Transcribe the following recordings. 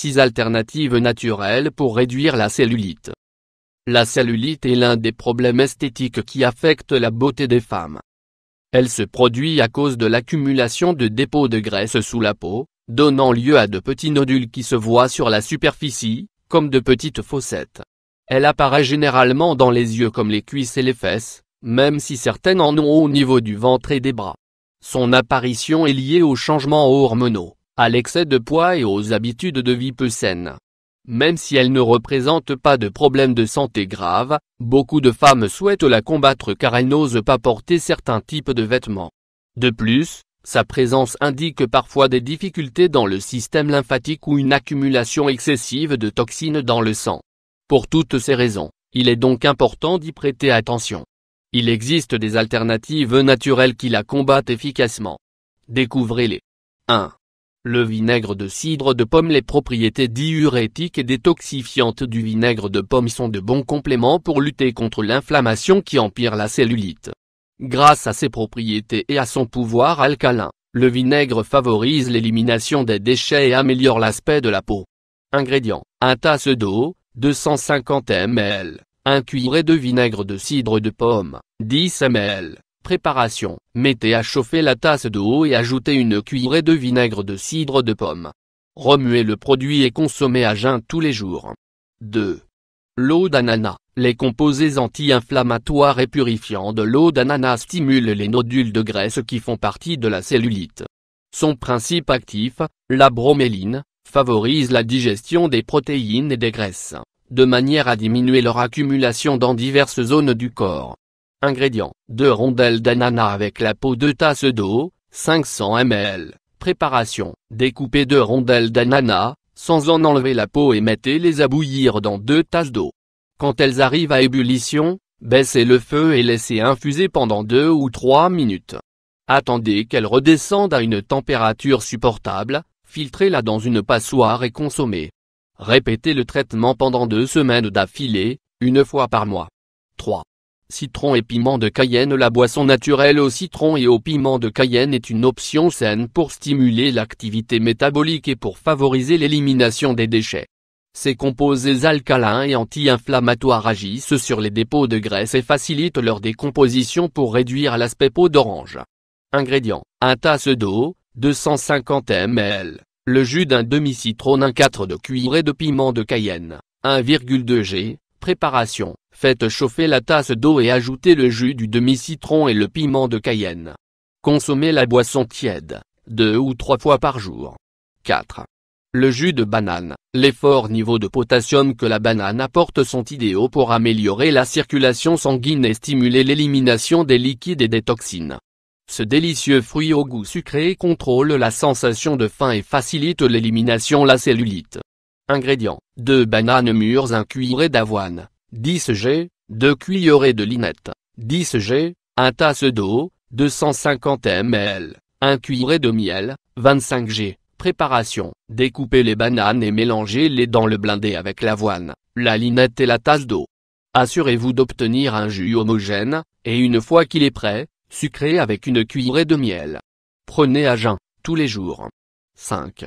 6 alternatives naturelles pour réduire la cellulite. La cellulite est l'un des problèmes esthétiques qui affectent la beauté des femmes. Elle se produit à cause de l'accumulation de dépôts de graisse sous la peau, donnant lieu à de petits nodules qui se voient sur la superficie, comme de petites fossettes. Elle apparaît généralement dans les yeux comme les cuisses et les fesses, même si certaines en ont au niveau du ventre et des bras. Son apparition est liée aux changements hormonaux à l'excès de poids et aux habitudes de vie peu saines. Même si elle ne représente pas de problème de santé grave, beaucoup de femmes souhaitent la combattre car elles n'osent pas porter certains types de vêtements. De plus, sa présence indique parfois des difficultés dans le système lymphatique ou une accumulation excessive de toxines dans le sang. Pour toutes ces raisons, il est donc important d'y prêter attention. Il existe des alternatives naturelles qui la combattent efficacement. Découvrez-les. 1. Le vinaigre de cidre de pomme Les propriétés diurétiques et détoxifiantes du vinaigre de pomme sont de bons compléments pour lutter contre l'inflammation qui empire la cellulite. Grâce à ses propriétés et à son pouvoir alcalin, le vinaigre favorise l'élimination des déchets et améliore l'aspect de la peau. Ingrédients, 1 tasse d'eau, 250 ml, 1 cuillerée de vinaigre de cidre de pomme, 10 ml, Préparation. Mettez à chauffer la tasse d'eau et ajoutez une cuillerée de vinaigre de cidre de pomme. Remuez le produit et consommez à jeun tous les jours. 2. L'eau d'ananas. Les composés anti-inflammatoires et purifiants de l'eau d'ananas stimulent les nodules de graisse qui font partie de la cellulite. Son principe actif, la broméline, favorise la digestion des protéines et des graisses, de manière à diminuer leur accumulation dans diverses zones du corps. Ingrédients 2 rondelles d'ananas avec la peau 2 tasses d'eau, 500 ml. Préparation Découpez deux rondelles d'ananas, sans en enlever la peau et mettez-les à bouillir dans deux tasses d'eau. Quand elles arrivent à ébullition, baissez le feu et laissez infuser pendant 2 ou 3 minutes. Attendez qu'elles redescendent à une température supportable, filtrez-la dans une passoire et consommez. Répétez le traitement pendant 2 semaines d'affilée, une fois par mois. 3. Citron et piment de Cayenne La boisson naturelle au citron et au piment de Cayenne est une option saine pour stimuler l'activité métabolique et pour favoriser l'élimination des déchets. Ces composés alcalins et anti-inflammatoires agissent sur les dépôts de graisse et facilitent leur décomposition pour réduire l'aspect peau d'orange. Ingrédients, un tasse d'eau, 250 ml, le jus d'un demi-citron, un 4 de et de piment de Cayenne, 1,2 g, préparation. Faites chauffer la tasse d'eau et ajoutez le jus du demi-citron et le piment de Cayenne. Consommez la boisson tiède, deux ou trois fois par jour. 4. Le jus de banane. Les forts niveaux de potassium que la banane apporte sont idéaux pour améliorer la circulation sanguine et stimuler l'élimination des liquides et des toxines. Ce délicieux fruit au goût sucré contrôle la sensation de faim et facilite l'élimination la cellulite. Ingrédients. 2 bananes mûres 1 cuillerée d'avoine, 10 g, 2 cuillerées de linette, 10 g, 1 tasse d'eau, 250 ml, 1 cuillerée de miel, 25 g. Préparation. Découpez les bananes et mélangez-les dans le blindé avec l'avoine, la linette et la tasse d'eau. Assurez-vous d'obtenir un jus homogène, et une fois qu'il est prêt, sucrez avec une cuillerée de miel. Prenez à jeun, tous les jours. 5.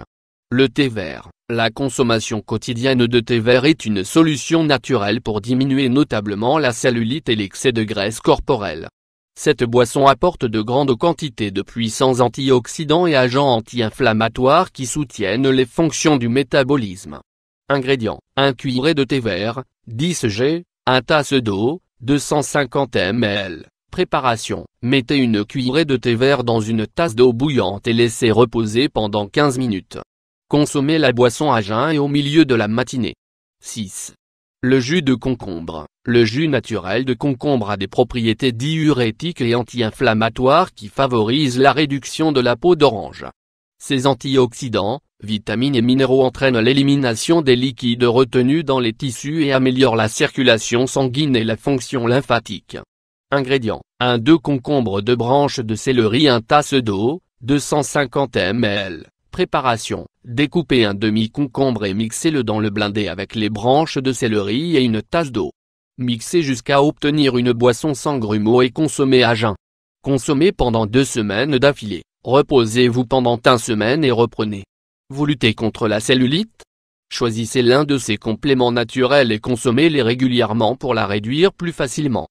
Le thé vert. La consommation quotidienne de thé vert est une solution naturelle pour diminuer notablement la cellulite et l'excès de graisse corporelle. Cette boisson apporte de grandes quantités de puissants antioxydants et agents anti-inflammatoires qui soutiennent les fonctions du métabolisme. Ingrédients. un cuillerée de thé vert, 10 g, un tasse d'eau, 250 ml. Préparation. Mettez une cuillerée de thé vert dans une tasse d'eau bouillante et laissez reposer pendant 15 minutes. Consommez la boisson à jeun et au milieu de la matinée. 6. Le jus de concombre. Le jus naturel de concombre a des propriétés diurétiques et anti-inflammatoires qui favorisent la réduction de la peau d'orange. Ces antioxydants, vitamines et minéraux entraînent l'élimination des liquides retenus dans les tissus et améliorent la circulation sanguine et la fonction lymphatique. Ingrédients. 1 2 concombres de branches de céleri 1 tasse d'eau, 250 ml. Préparation. Découpez un demi-concombre et mixez-le dans le blindé avec les branches de céleri et une tasse d'eau. Mixez jusqu'à obtenir une boisson sans grumeaux et consommez à jeun. Consommez pendant deux semaines d'affilée. Reposez-vous pendant un semaine et reprenez. Vous luttez contre la cellulite Choisissez l'un de ces compléments naturels et consommez-les régulièrement pour la réduire plus facilement.